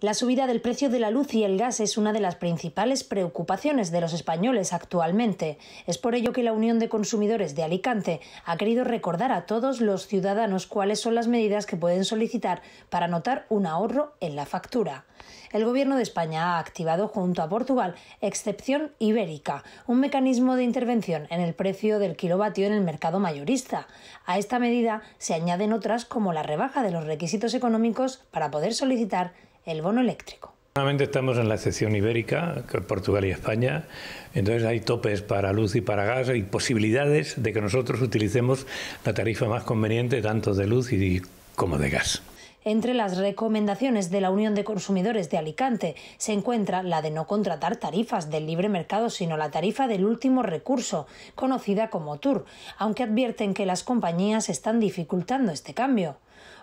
La subida del precio de la luz y el gas es una de las principales preocupaciones de los españoles actualmente. Es por ello que la Unión de Consumidores de Alicante ha querido recordar a todos los ciudadanos cuáles son las medidas que pueden solicitar para notar un ahorro en la factura. El Gobierno de España ha activado junto a Portugal Excepción Ibérica, un mecanismo de intervención en el precio del kilovatio en el mercado mayorista. A esta medida se añaden otras como la rebaja de los requisitos económicos para poder solicitar el bono eléctrico. Normalmente estamos en la sección ibérica, Portugal y España, entonces hay topes para luz y para gas hay posibilidades de que nosotros utilicemos la tarifa más conveniente tanto de luz y, como de gas. Entre las recomendaciones de la Unión de Consumidores de Alicante se encuentra la de no contratar tarifas del libre mercado, sino la tarifa del último recurso, conocida como TUR, aunque advierten que las compañías están dificultando este cambio.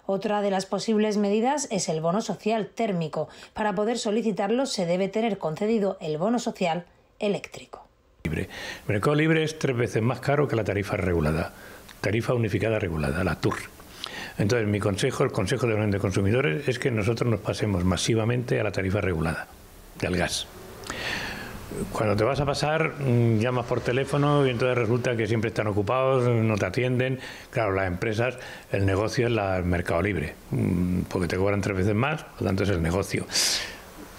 Otra de las posibles medidas es el bono social térmico. Para poder solicitarlo se debe tener concedido el bono social eléctrico. Libre. El mercado libre es tres veces más caro que la tarifa regulada, tarifa unificada regulada, la TUR. Entonces, mi consejo, el consejo de la Unión de Consumidores, es que nosotros nos pasemos masivamente a la tarifa regulada del gas. Cuando te vas a pasar, mm, llamas por teléfono y entonces resulta que siempre están ocupados, no te atienden. Claro, las empresas, el negocio es el mercado libre, mm, porque te cobran tres veces más, por lo tanto es el negocio.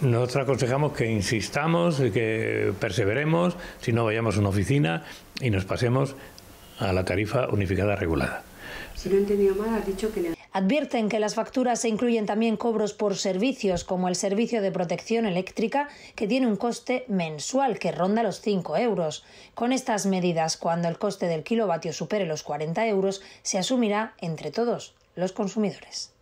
Nosotros aconsejamos que insistamos, que perseveremos, si no vayamos a una oficina y nos pasemos a la tarifa unificada regulada. Si no he entendido mal, dicho que Advierten que las facturas se incluyen también cobros por servicios, como el servicio de protección eléctrica, que tiene un coste mensual que ronda los 5 euros. Con estas medidas, cuando el coste del kilovatio supere los 40 euros, se asumirá entre todos los consumidores.